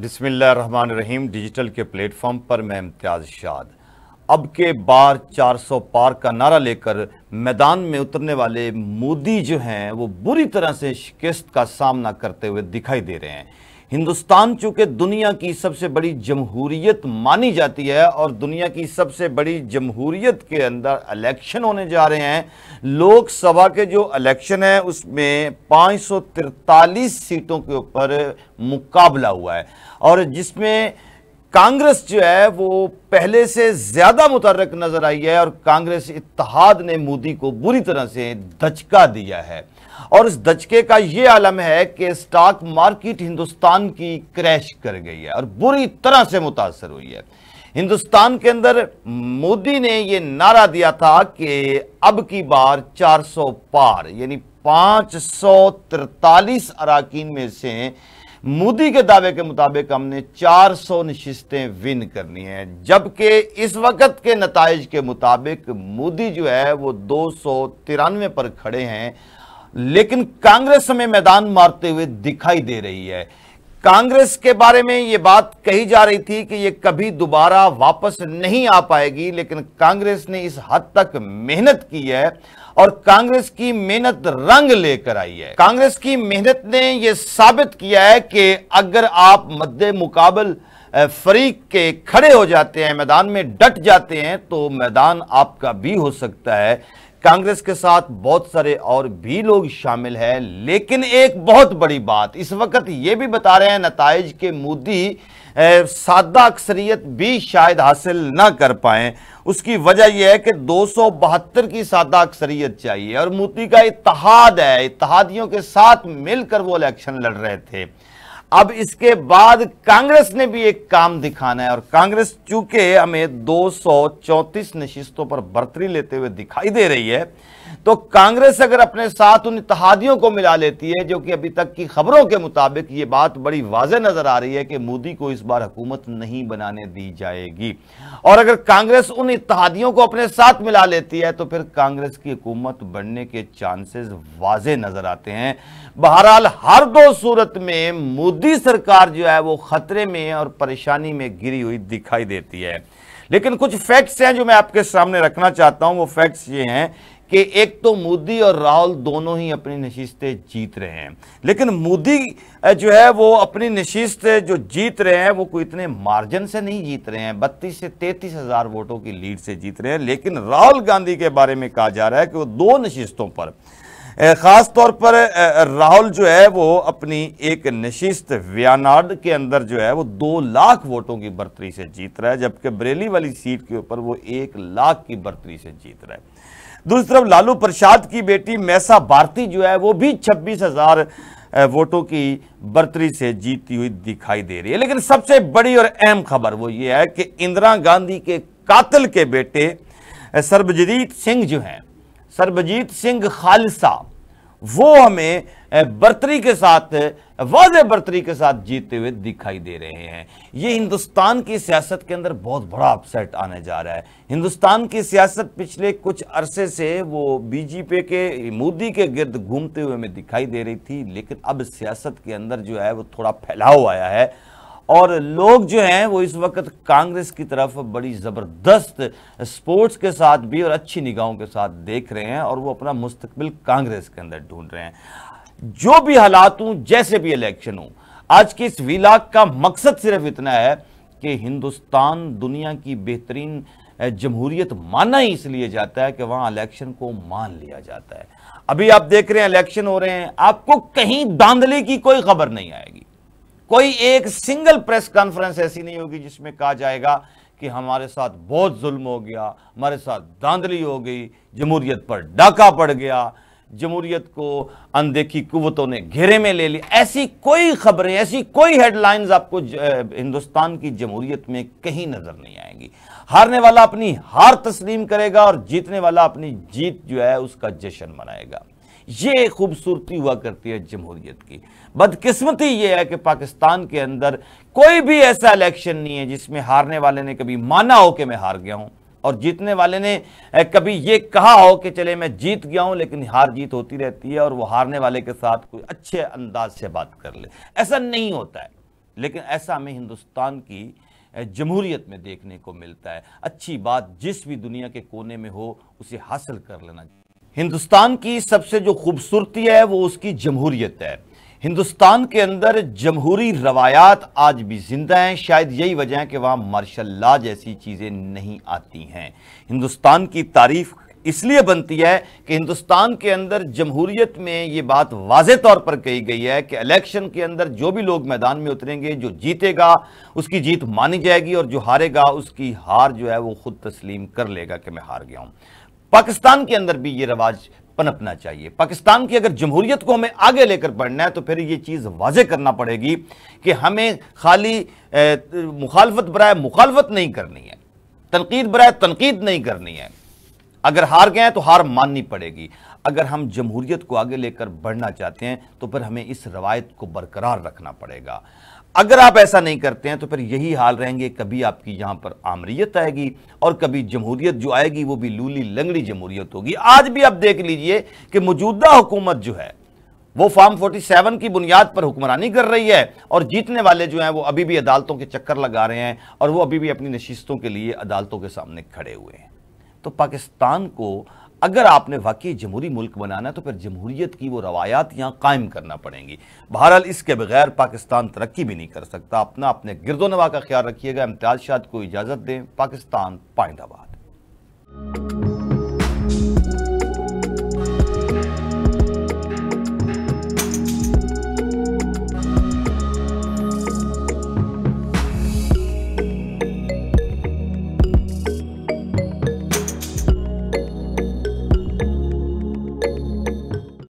बिसमीम डिजिटल के प्लेटफॉर्म पर मैं इम्तियाज़ शाद अब के बार 400 पार का नारा लेकर मैदान में उतरने वाले मोदी जो हैं वो बुरी तरह से शिकस्त का सामना करते हुए दिखाई दे रहे हैं हिंदुस्तान चूँकि दुनिया की सबसे बड़ी जमहूरीत मानी जाती है और दुनिया की सबसे बड़ी जमहूरीत के अंदर इलेक्शन होने जा रहे हैं लोकसभा के जो इलेक्शन है उसमें 543 सीटों के ऊपर मुकाबला हुआ है और जिसमें कांग्रेस जो है वो पहले से ज्यादा मुतरक नजर आई है और कांग्रेस इतिहाद ने मोदी को बुरी तरह से धचका दिया है और इस धचके का ये आलम है कि स्टॉक मार्केट हिंदुस्तान की क्रैश कर गई है और बुरी तरह से मुतासर हुई है हिंदुस्तान के अंदर मोदी ने ये नारा दिया था कि अब की बार 400 पार यानी पांच सौ अराकीन में से मोदी के दावे के मुताबिक हमने 400 नशिस्तें विन करनी है जबकि इस वक्त के नतज के मुताबिक मोदी जो है वो दो पर खड़े हैं लेकिन कांग्रेस हमें मैदान मारते हुए दिखाई दे रही है कांग्रेस के बारे में ये बात कही जा रही थी कि ये कभी दोबारा वापस नहीं आ पाएगी लेकिन कांग्रेस ने इस हद तक मेहनत की है और कांग्रेस की मेहनत रंग लेकर आई है कांग्रेस की मेहनत ने यह साबित किया है कि अगर आप मद्द मुकाबल फरीक के खड़े हो जाते हैं मैदान में डट जाते हैं तो मैदान आपका भी हो सकता है कांग्रेस के साथ बहुत सारे और भी लोग शामिल हैं लेकिन एक बहुत बड़ी बात इस वक्त ये भी बता रहे हैं नतज के मोदी सादा अक्सरियत भी शायद हासिल ना कर पाए उसकी वजह यह है कि दो की सादा अक्सरियत चाहिए और मोदी का इतिहाद है इतिहादियों के साथ मिलकर वो इलेक्शन लड़ रहे थे अब इसके बाद कांग्रेस ने भी एक काम दिखाना है और कांग्रेस चूंकि हमें दो नशिस्तों पर बर्तरी लेते हुए दिखाई दे रही है तो कांग्रेस अगर अपने साथ उन इतिहादियों को मिला लेती है जो कि अभी तक की खबरों के मुताबिक ये बात बड़ी वाज नजर आ रही है कि मोदी को इस बार हुकूमत नहीं बनाने दी जाएगी और अगर कांग्रेस उन इतिहादियों को अपने साथ मिला लेती है तो फिर कांग्रेस की हुकूमत बनने के चांसेस वाज नजर आते हैं बहरहाल हर दो सूरत में मोदी सरकार जो है वो खतरे में और परेशानी में गिरी हुई दिखाई देती है लेकिन कुछ फैक्ट्स हैं जो मैं आपके सामने रखना चाहता हूं वो फैक्ट्स ये हैं कि एक तो मोदी और राहुल दोनों ही अपनी नशिस्तें जीत रहे हैं लेकिन मोदी जो है वो अपनी नशिस्त जो जीत रहे हैं वो कोई इतने मार्जिन से नहीं जीत रहे हैं बत्तीस से तैंतीस हज़ार वोटों की लीड से जीत रहे हैं लेकिन राहुल गांधी के बारे में कहा जा रहा है कि वो दो नशिस्तों पर ख़ास तौर पर राहुल जो है वो अपनी एक नशिस्त व्यानाड के अंदर जो है वो दो लाख वोटों की बर्तरी से जीत रहा है जबकि बरेली वाली सीट के ऊपर वो एक लाख की बर्तरी से जीत रहा है दूसरी तरफ लालू प्रसाद की बेटी मैसा भारती जो है वो भी छब्बीस हजार वोटों की बर्तरी से जीती हुई दिखाई दे रही है लेकिन सबसे बड़ी और अहम खबर वो ये है कि इंदिरा गांधी के कातिल के बेटे सरबजीत सिंह जो हैं सरबजीत सिंह खालसा वो हमें बर्तरी के साथ वाज बर्तरी के साथ जीते हुए दिखाई दे रहे हैं ये हिंदुस्तान की सियासत के अंदर बहुत बड़ा अपसेट आने जा रहा है हिंदुस्तान की सियासत पिछले कुछ अरसे से वो बीजेपी के मोदी के गिर्द घूमते हुए हमें दिखाई दे रही थी लेकिन अब सियासत के अंदर जो है वो थोड़ा फैलाव आया है और लोग जो हैं वो इस वक्त कांग्रेस की तरफ बड़ी ज़बरदस्त स्पोर्ट्स के साथ भी और अच्छी निगाहों के साथ देख रहे हैं और वो अपना मुस्तबिल कांग्रेस के अंदर ढूंढ रहे हैं जो भी हालात हों जैसे भी इलेक्शन हो आज की इस वीलाग का मकसद सिर्फ इतना है कि हिंदुस्तान दुनिया की बेहतरीन जमहूरियत माना ही इसलिए जाता है कि वहाँ इलेक्शन को मान लिया जाता है अभी आप देख रहे हैं इलेक्शन हो रहे हैं आपको कहीं दांधली की कोई खबर नहीं आएगी कोई एक सिंगल प्रेस कॉन्फ्रेंस ऐसी नहीं होगी जिसमें कहा जाएगा कि हमारे साथ बहुत जुल्म हो गया हमारे साथ धांधली हो गई जमहूरियत पर डाका पड़ गया जमहूरियत को अनदेखी कुतों ने घेरे में ले लिया ऐसी कोई खबरें ऐसी कोई हेडलाइंस आपको हिंदुस्तान की जमहूरियत में कहीं नज़र नहीं आएंगी हारने वाला अपनी हार तस्लीम करेगा और जीतने वाला अपनी जीत जो है उसका जश्न मनाएगा ये खूबसूरती हुआ करती है जमहूरियत की बदकिस्मती ये है कि पाकिस्तान के अंदर कोई भी ऐसा इलेक्शन नहीं है जिसमें हारने वाले ने कभी माना हो कि मैं हार गया हूं और जीतने वाले ने कभी ये कहा हो कि चले मैं जीत गया हूं लेकिन हार जीत होती रहती है और वो हारने वाले के साथ कोई अच्छे अंदाज से बात कर ले ऐसा नहीं होता है लेकिन ऐसा हमें हिंदुस्तान की जमहूरियत में देखने को मिलता है अच्छी बात जिस भी दुनिया के कोने में हो उसे हासिल कर लेना हिंदुस्तान की सबसे जो खूबसूरती है वो उसकी जमहूरियत है हिंदुस्तान के अंदर जमहूरी रवायात आज भी ज़िंदा हैं शायद यही वजह है कि वहाँ मार्शल ला जैसी चीज़ें नहीं आती हैं हिंदुस्तान की तारीफ इसलिए बनती है कि हिंदुस्तान के अंदर जमहूरियत में ये बात वाज तौर पर कही गई है कि इलेक्शन के अंदर जो भी लोग मैदान में उतरेंगे जो जीतेगा उसकी जीत मानी जाएगी और जो हारेगा उसकी हार जो है वो खुद तस्लीम कर लेगा कि मैं हार गया हूँ पाकिस्तान के अंदर भी ये रवाज पनपना चाहिए पाकिस्तान की अगर जमहूरियत को हमें आगे लेकर बढ़ना है तो फिर ये चीज़ वाजह करना पड़ेगी कि हमें खाली मुखालफत बरए मुखालफत नहीं करनी है तनकीद बरए तनकीद नहीं करनी है अगर हार गए तो हार माननी पड़ेगी अगर हम जमहूरियत को आगे लेकर बढ़ना चाहते हैं तो फिर हमें इस रवायत को बरकरार रखना पड़ेगा अगर आप ऐसा नहीं करते हैं तो फिर यही हाल रहेंगे कभी आपकी यहां पर आमरीत आएगी और कभी जमहूरियत जो आएगी वो भी लूली लंगड़ी जमहूरियत होगी आज भी आप देख लीजिए कि मौजूदा हुकूमत जो है वो फॉर्म 47 की बुनियाद पर हुक्मरानी कर रही है और जीतने वाले जो हैं वो अभी भी अदालतों के चक्कर लगा रहे हैं और वो अभी भी अपनी नशिस्तों के लिए अदालतों के सामने खड़े हुए हैं तो पाकिस्तान को अगर आपने वाकई जमहूरी मुल्क बनाना है तो फिर जमहूरीत की वो रवायात यहाँ कायम करना पड़ेंगी बहरहाल इसके बगैर पाकिस्तान तरक्की भी नहीं कर सकता अपना अपने गिरदोनवा का ख्याल रखिएगा इम्तियाज शाह को इजाज़त दें पाकिस्तान पाइंदाबाद